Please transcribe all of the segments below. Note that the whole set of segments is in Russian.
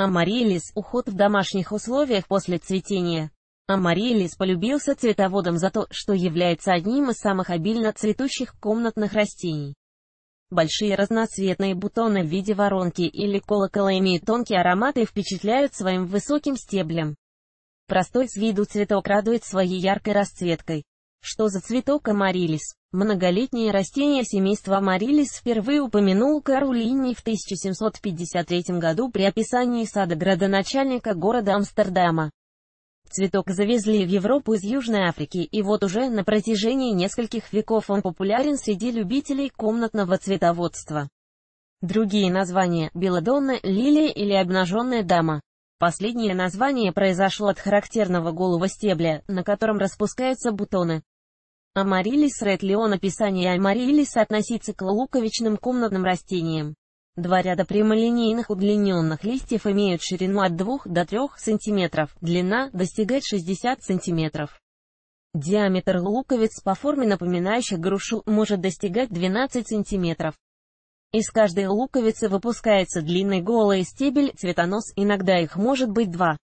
Амарилис – уход в домашних условиях после цветения. Амарилис полюбился цветоводом за то, что является одним из самых обильно цветущих комнатных растений. Большие разноцветные бутоны в виде воронки или колокола имеют тонкий аромат и впечатляют своим высоким стеблем. Простой с виду цветок радует своей яркой расцветкой. Что за цветок амарилис? Многолетнее растение семейства Амарилис впервые упомянул Каролини в 1753 году при описании сада градоначальника города Амстердама. Цветок завезли в Европу из Южной Африки, и вот уже на протяжении нескольких веков он популярен среди любителей комнатного цветоводства. Другие названия – белодонна, лилия или обнаженная дама. Последнее название произошло от характерного голого стебля, на котором распускаются бутоны. Амарилис Ред Описание Амарилиса относится к луковичным комнатным растениям. Два ряда прямолинейных удлиненных листьев имеют ширину от 2 до 3 см, длина достигает 60 см. Диаметр луковиц по форме напоминающих грушу может достигать 12 см. Из каждой луковицы выпускается длинный голый стебель, цветонос, иногда их может быть два.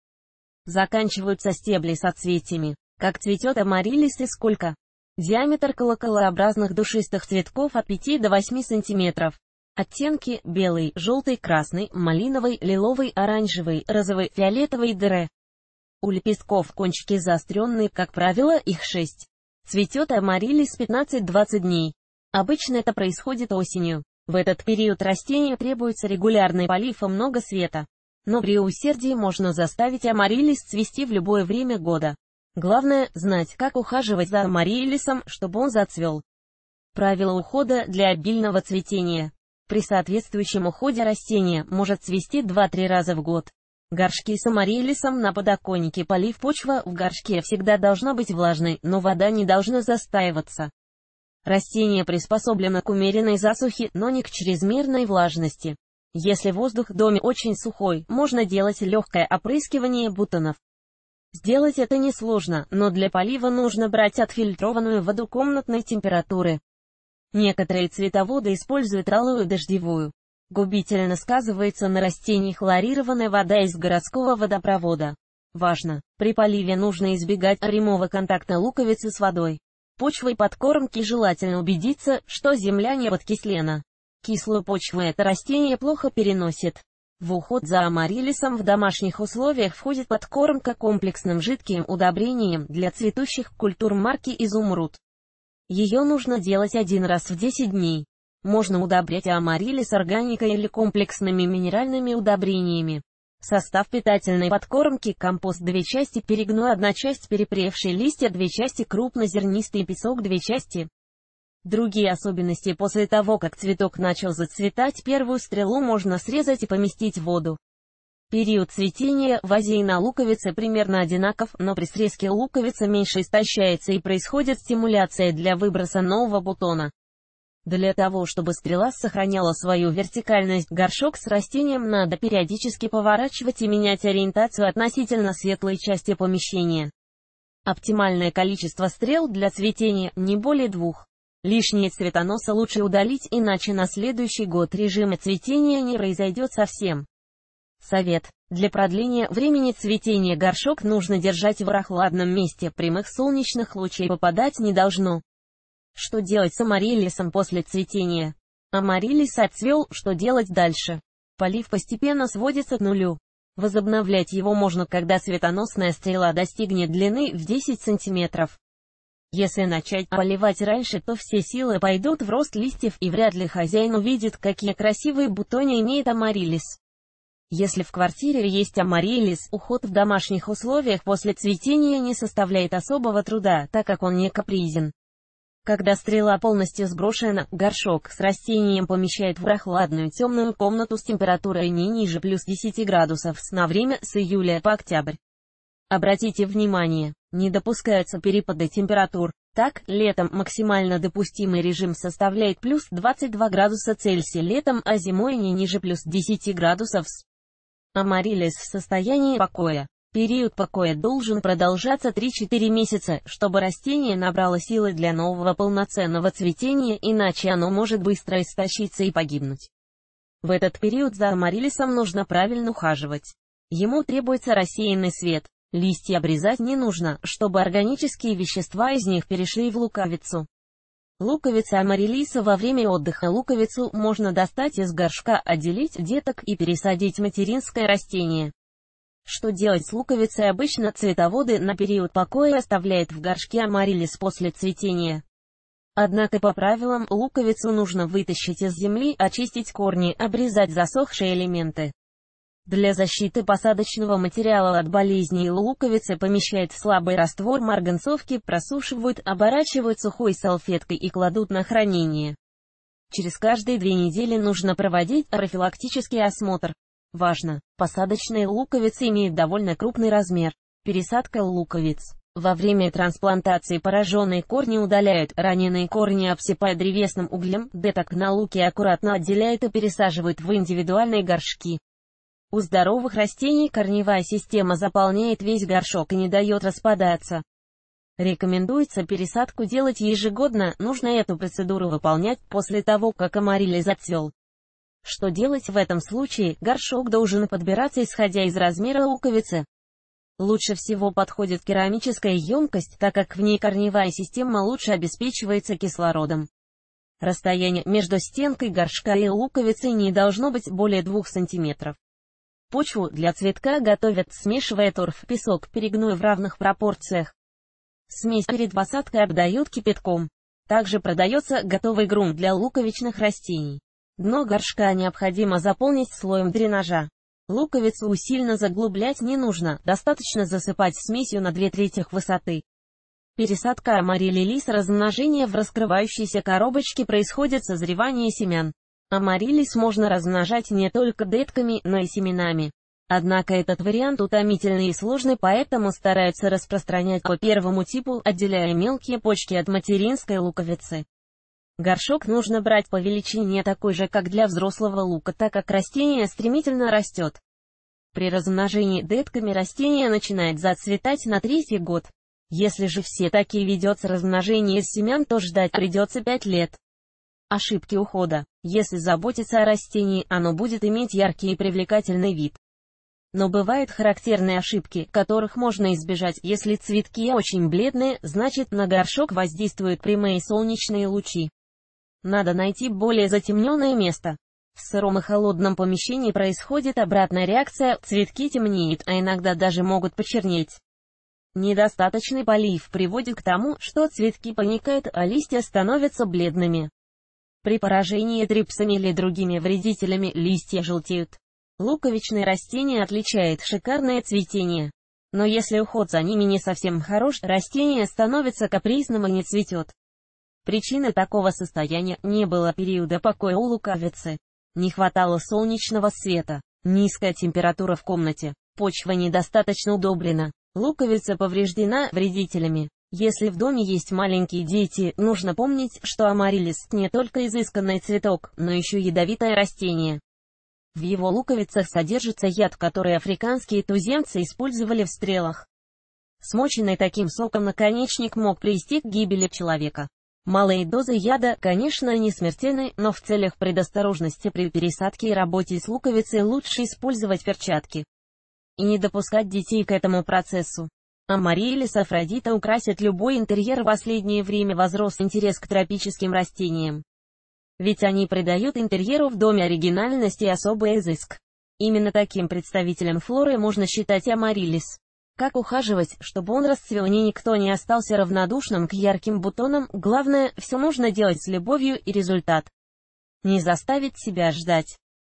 Заканчиваются стебли соцветиями. Как цветет амарилис и сколько? Диаметр колоколообразных душистых цветков от 5 до 8 сантиметров. Оттенки – белый, желтый, красный, малиновый, лиловый, оранжевый, розовый, фиолетовый, дыре. У лепестков кончики заостренные, как правило, их 6. Цветет амарилис 15-20 дней. Обычно это происходит осенью. В этот период растению требуется регулярный полив и много света. Но при усердии можно заставить амарилис цвести в любое время года. Главное – знать, как ухаживать за амарилисом, чтобы он зацвел. Правила ухода для обильного цветения. При соответствующем уходе растение может цвести 2-3 раза в год. Горшки с амарилисом на подоконнике полив почва в горшке всегда должна быть влажной, но вода не должна застаиваться. Растение приспособлено к умеренной засухе, но не к чрезмерной влажности. Если воздух в доме очень сухой, можно делать легкое опрыскивание бутонов. Сделать это несложно, но для полива нужно брать отфильтрованную воду комнатной температуры. Некоторые цветоводы используют алую дождевую. Губительно сказывается на растениях хлорированная вода из городского водопровода. Важно! При поливе нужно избегать прямого контакта луковицы с водой. Почвой подкормки желательно убедиться, что земля не подкислена. Кислую почву это растение плохо переносит. В уход за амарилисом в домашних условиях входит подкормка комплексным жидким удобрением для цветущих культур марки «Изумруд». Ее нужно делать один раз в 10 дней. Можно удобрять амарилис органикой или комплексными минеральными удобрениями. Состав питательной подкормки – компост 2 части перегной 1 часть перепревшие листья 2 части крупнозернистый песок 2 части. Другие особенности после того, как цветок начал зацветать, первую стрелу можно срезать и поместить в воду. Период цветения в Азии на луковице примерно одинаков, но при срезке луковица меньше истощается и происходит стимуляция для выброса нового бутона. Для того, чтобы стрела сохраняла свою вертикальность, горшок с растением надо периодически поворачивать и менять ориентацию относительно светлой части помещения. Оптимальное количество стрел для цветения – не более двух. Лишние цветоносы лучше удалить, иначе на следующий год режима цветения не произойдет совсем. Совет. Для продления времени цветения горшок нужно держать в прохладном месте, прямых солнечных лучей попадать не должно. Что делать с амариллисом после цветения? Амариллис отцвел, что делать дальше? Полив постепенно сводится к нулю. Возобновлять его можно, когда светоносная стрела достигнет длины в 10 сантиметров. Если начать поливать раньше, то все силы пойдут в рост листьев, и вряд ли хозяин увидит, какие красивые бутоны имеет амарилис. Если в квартире есть амарилис, уход в домашних условиях после цветения не составляет особого труда, так как он не капризен. Когда стрела полностью сброшена, горшок с растением помещает в прохладную темную комнату с температурой не ниже плюс 10 градусов на время с июля по октябрь. Обратите внимание, не допускаются перепады температур. Так, летом максимально допустимый режим составляет плюс 22 градуса Цельсия летом, а зимой не ниже плюс 10 градусов. Амарилис в состоянии покоя. Период покоя должен продолжаться 3-4 месяца, чтобы растение набрало силы для нового полноценного цветения, иначе оно может быстро истощиться и погибнуть. В этот период за амарилисом нужно правильно ухаживать. Ему требуется рассеянный свет, Листья обрезать не нужно, чтобы органические вещества из них перешли в луковицу. Луковица амарилиса во время отдыха луковицу можно достать из горшка, отделить деток и пересадить материнское растение. Что делать с луковицей обычно цветоводы на период покоя оставляют в горшке амарилис после цветения. Однако по правилам луковицу нужно вытащить из земли, очистить корни, обрезать засохшие элементы. Для защиты посадочного материала от болезней луковицы помещают в слабый раствор марганцовки, просушивают, оборачивают сухой салфеткой и кладут на хранение. Через каждые две недели нужно проводить профилактический осмотр. Важно! Посадочные луковицы имеют довольно крупный размер. Пересадка луковиц. Во время трансплантации пораженные корни удаляют, раненые корни обсыпают древесным углем, деток на луке аккуратно отделяют и пересаживают в индивидуальные горшки. У здоровых растений корневая система заполняет весь горшок и не дает распадаться. Рекомендуется пересадку делать ежегодно, нужно эту процедуру выполнять после того, как амарилис отцвел. Что делать в этом случае, горшок должен подбираться исходя из размера луковицы. Лучше всего подходит керамическая емкость, так как в ней корневая система лучше обеспечивается кислородом. Расстояние между стенкой горшка и луковицей не должно быть более 2 см. Почву для цветка готовят, смешивая торф, песок, перегной в равных пропорциях. Смесь перед посадкой обдают кипятком. Также продается готовый грунт для луковичных растений. Дно горшка необходимо заполнить слоем дренажа. Луковицу усильно заглублять не нужно, достаточно засыпать смесью на 2 трети высоты. Пересадка амарилилис размножения в раскрывающейся коробочке происходит созревание семян. Амарилис можно размножать не только детками, но и семенами. Однако этот вариант утомительный и сложный, поэтому стараются распространять по первому типу, отделяя мелкие почки от материнской луковицы. Горшок нужно брать по величине такой же, как для взрослого лука, так как растение стремительно растет. При размножении детками растение начинает зацветать на третий год. Если же все-таки ведется размножение из семян, то ждать придется 5 лет. Ошибки ухода. Если заботиться о растении, оно будет иметь яркий и привлекательный вид. Но бывают характерные ошибки, которых можно избежать, если цветки очень бледные, значит на горшок воздействуют прямые солнечные лучи. Надо найти более затемненное место. В сыром и холодном помещении происходит обратная реакция, цветки темнеют, а иногда даже могут почернеть. Недостаточный полив приводит к тому, что цветки паникают, а листья становятся бледными. При поражении трипсами или другими вредителями листья желтеют. Луковичные растения отличает шикарное цветение. Но если уход за ними не совсем хорош, растение становится капризным и не цветет. Причины такого состояния не было периода покоя у луковицы, Не хватало солнечного света, низкая температура в комнате, почва недостаточно удобрена, луковица повреждена вредителями, если в доме есть маленькие дети, нужно помнить, что амарилис не только изысканный цветок, но еще ядовитое растение. В его луковицах содержится яд, который африканские туземцы использовали в стрелах. Смоченный таким соком наконечник мог привести к гибели человека. Малые дозы яда, конечно, не смертельны, но в целях предосторожности при пересадке и работе с луковицей лучше использовать перчатки. И не допускать детей к этому процессу. А Амарилис афродита украсит любой интерьер в последнее время возрос интерес к тропическим растениям. Ведь они придают интерьеру в доме оригинальность и особый изыск. Именно таким представителем флоры можно считать амарилис. Как ухаживать, чтобы он расцвел и никто не остался равнодушным к ярким бутонам, главное, все нужно делать с любовью и результат. Не заставить себя ждать.